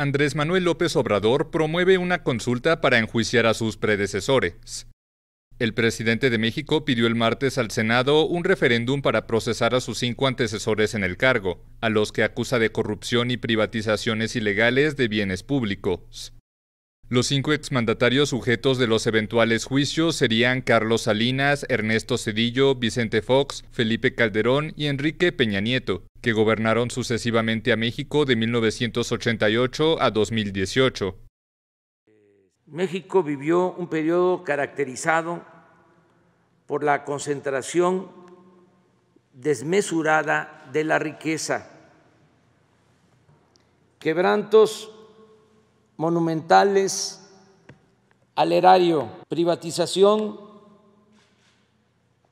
Andrés Manuel López Obrador promueve una consulta para enjuiciar a sus predecesores. El presidente de México pidió el martes al Senado un referéndum para procesar a sus cinco antecesores en el cargo, a los que acusa de corrupción y privatizaciones ilegales de bienes públicos. Los cinco exmandatarios sujetos de los eventuales juicios serían Carlos Salinas, Ernesto Cedillo, Vicente Fox, Felipe Calderón y Enrique Peña Nieto, que gobernaron sucesivamente a México de 1988 a 2018. México vivió un periodo caracterizado por la concentración desmesurada de la riqueza, quebrantos monumentales al erario, privatización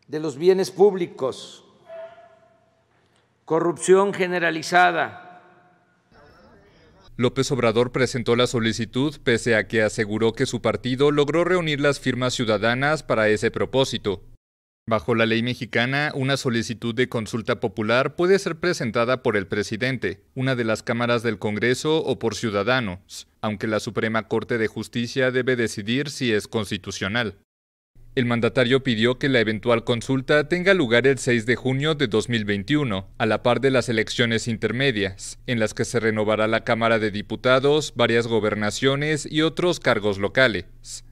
de los bienes públicos, corrupción generalizada. López Obrador presentó la solicitud pese a que aseguró que su partido logró reunir las firmas ciudadanas para ese propósito. Bajo la ley mexicana, una solicitud de consulta popular puede ser presentada por el presidente, una de las cámaras del Congreso o por ciudadanos aunque la Suprema Corte de Justicia debe decidir si es constitucional. El mandatario pidió que la eventual consulta tenga lugar el 6 de junio de 2021, a la par de las elecciones intermedias, en las que se renovará la Cámara de Diputados, varias gobernaciones y otros cargos locales.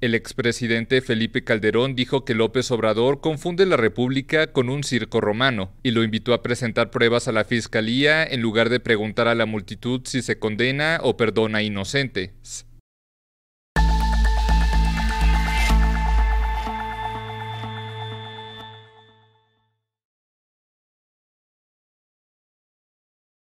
El expresidente Felipe Calderón dijo que López Obrador confunde la República con un circo romano y lo invitó a presentar pruebas a la Fiscalía en lugar de preguntar a la multitud si se condena o perdona a inocentes.